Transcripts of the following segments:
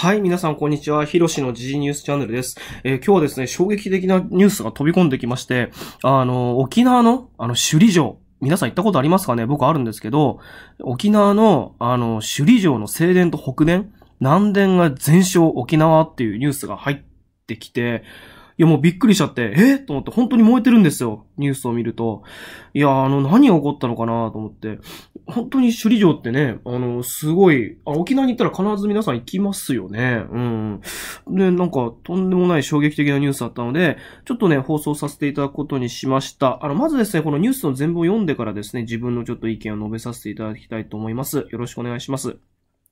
はい、皆さんこんにちは。ひろしの時事ニュースチャンネルです。えー、今日はですね、衝撃的なニュースが飛び込んできまして、あの、沖縄の、あの、首里城。皆さん行ったことありますかね僕あるんですけど、沖縄の、あの、首里城の正殿と北殿、南殿が全焼沖縄っていうニュースが入ってきて、いや、もうびっくりしちゃって、えと思って、本当に燃えてるんですよ。ニュースを見ると。いや、あの、何が起こったのかなと思って。本当に首里城ってね、あの、すごい、あ、沖縄に行ったら必ず皆さん行きますよね。うん。で、なんか、とんでもない衝撃的なニュースだったので、ちょっとね、放送させていただくことにしました。あの、まずですね、このニュースの全部を読んでからですね、自分のちょっと意見を述べさせていただきたいと思います。よろしくお願いします。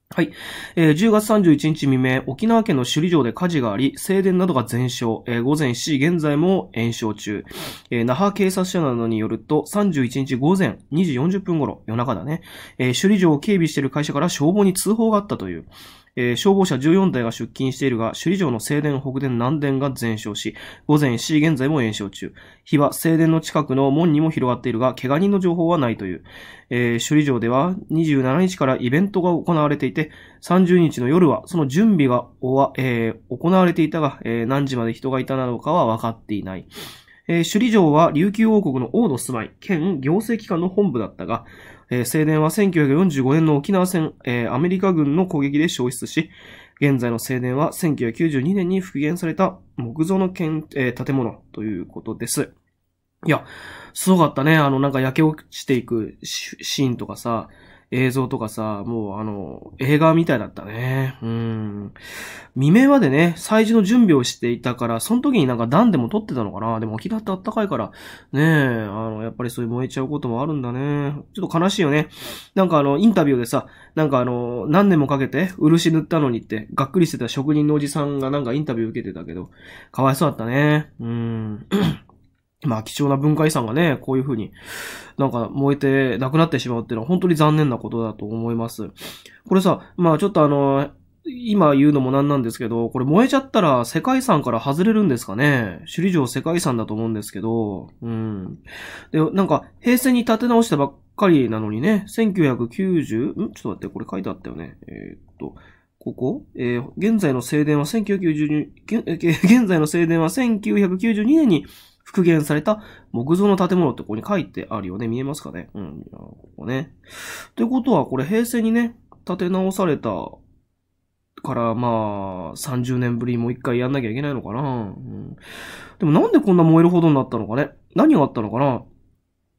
はい。えー、10月31日未明、沖縄県の首里城で火事があり、静電などが全焼、えー、午前4時現在も延焼中。えー、那覇警察署などによると、31日午前2時40分頃、夜中だね、えー、首里城を警備している会社から消防に通報があったという。えー、消防車14台が出勤しているが、首里城の正殿、北殿、南殿が全焼し、午前7時現在も延焼中。火は正殿の近くの門にも広がっているが、怪我人の情報はないという。えー、首里城では27日からイベントが行われていて、30日の夜はその準備がおわ、えー、行われていたが、えー、何時まで人がいたなのかは分かっていない。えー、首里城は琉球王国の王の住まい、県行政機関の本部だったが、えー、青年は1945年の沖縄戦、えー、アメリカ軍の攻撃で消失し、現在の青年は1992年に復元された木造の建,、えー、建物ということです。いや、すごかったね。あの、なんか焼け落ちていくシーンとかさ、映像とかさ、もうあの、映画みたいだったね。うん。未明までね、祭事の準備をしていたから、その時になんか段でも撮ってたのかなでも沖縄ってあったかいから、ねえ、あの、やっぱりそういう燃えちゃうこともあるんだね。ちょっと悲しいよね。なんかあの、インタビューでさ、なんかあの、何年もかけて漆塗ったのにって、がっくりしてた職人のおじさんがなんかインタビュー受けてたけど、かわいそうだったね。うん。まあ貴重な文化遺産がね、こういうふうになんか燃えてなくなってしまうっていうのは本当に残念なことだと思います。これさ、まあちょっとあの、今言うのもなんなんですけど、これ燃えちゃったら世界遺産から外れるんですかね首里城世界遺産だと思うんですけど、うん。で、なんか平成に立て直したばっかりなのにね、1990? んちょっと待って、これ書いてあったよね。えー、っと、ここ、えー、現在の正殿は1992、現在の正殿は1992年に復元された木造の建物ってここに書いてあるよね。見えますかねうん、ここね。ということは、これ平成にね、建て直されたからまあ、30年ぶりもう一回やんなきゃいけないのかな、うん、でもなんでこんな燃えるほどになったのかね何があったのかな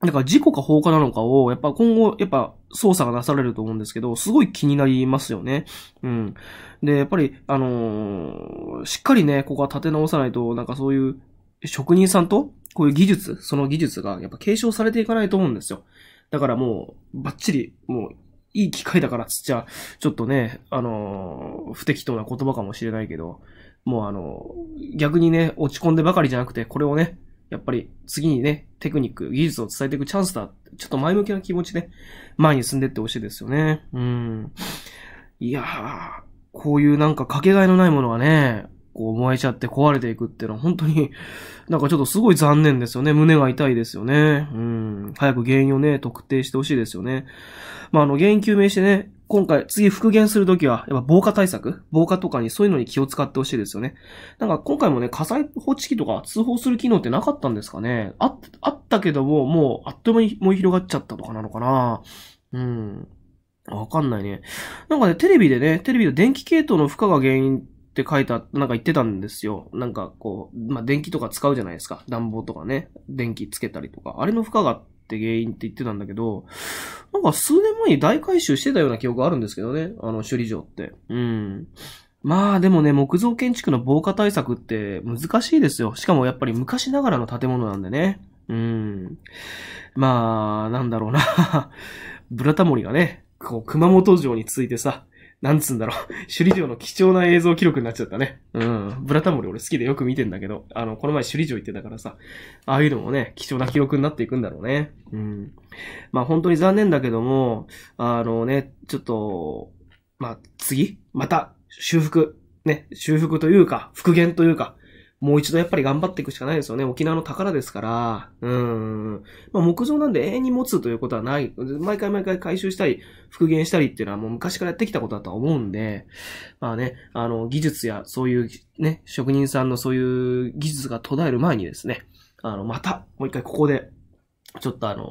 だから事故か放火なのかを、やっぱ今後、やっぱ捜査がなされると思うんですけど、すごい気になりますよね。うん。で、やっぱり、あのー、しっかりね、ここは立て直さないと、なんかそういう職人さんと、こういう技術、その技術がやっぱ継承されていかないと思うんですよ。だからもう、バッチリ、もう、いい機会だからつっちゃ、ちょっとね、あの不適当な言葉かもしれないけど、もうあの逆にね、落ち込んでばかりじゃなくて、これをね、やっぱり次にね、テクニック、技術を伝えていくチャンスだ。ちょっと前向きな気持ちで、前に進んでってほしいですよね。うん。いやー、こういうなんかかけがえのないものはね、こう燃えちゃって壊れていくっていうのは本当に、なんかちょっとすごい残念ですよね。胸が痛いですよね。うん。早く原因をね、特定してほしいですよね。まあ、あの、原因究明してね、今回、次復元するときは、やっぱ防火対策防火とかにそういうのに気を使ってほしいですよね。なんか今回もね、火災報知器とか通報する機能ってなかったんですかねあ、あったけども、もうあっという間に燃え広がっちゃったとかなのかなうん。わかんないね。なんかね、テレビでね、テレビで電気系統の負荷が原因って書いた、なんか言ってたんですよ。なんかこう、まあ、電気とか使うじゃないですか。暖房とかね。電気つけたりとか。あれの負荷があって原因って言ってたんだけど、なんか数年前に大改修してたような記憶あるんですけどね。あの、処理場って。うん。まあでもね、木造建築の防火対策って難しいですよ。しかもやっぱり昔ながらの建物なんでね。うん。まあ、なんだろうな。ブラタモリがね、こう、熊本城についてさ、なんつうんだろう、首里城の貴重な映像記録になっちゃったね。うん。ブラタモリ俺好きでよく見てんだけど、あの、この前首里城行ってたからさ、ああいうのもね、貴重な記録になっていくんだろうね。うん。まあ本当に残念だけども、あのね、ちょっと、まあ次、また、修復、ね、修復というか、復元というか、もう一度やっぱり頑張っていくしかないですよね。沖縄の宝ですから。うん。まあ、木造なんで永遠に持つということはない。毎回毎回回収したり、復元したりっていうのはもう昔からやってきたことだとは思うんで、まあね、あの、技術やそういうね、職人さんのそういう技術が途絶える前にですね、あの、また、もう一回ここで、ちょっとあの、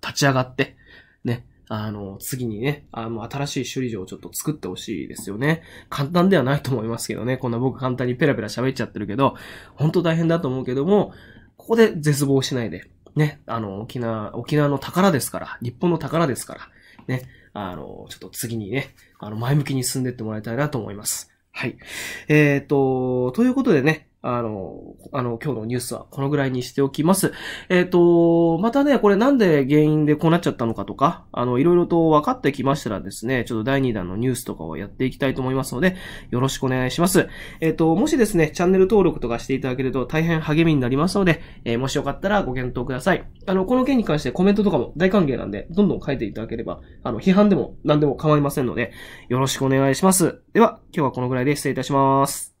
立ち上がって、ね、あの、次にね、あの、新しい首里城をちょっと作ってほしいですよね。簡単ではないと思いますけどね。こんな僕簡単にペラペラ喋っちゃってるけど、ほんと大変だと思うけども、ここで絶望しないで、ね、あの、沖縄、沖縄の宝ですから、日本の宝ですから、ね、あの、ちょっと次にね、あの、前向きに進んでってもらいたいなと思います。はい。えっ、ー、と、ということでね、あの、あの、今日のニュースはこのぐらいにしておきます。えっ、ー、と、またね、これなんで原因でこうなっちゃったのかとか、あの、いろいろと分かってきましたらですね、ちょっと第2弾のニュースとかをやっていきたいと思いますので、よろしくお願いします。えっ、ー、と、もしですね、チャンネル登録とかしていただけると大変励みになりますので、えー、もしよかったらご検討ください。あの、この件に関してコメントとかも大歓迎なんで、どんどん書いていただければ、あの、批判でも何でも構いませんので、よろしくお願いします。では、今日はこのぐらいで失礼いたします。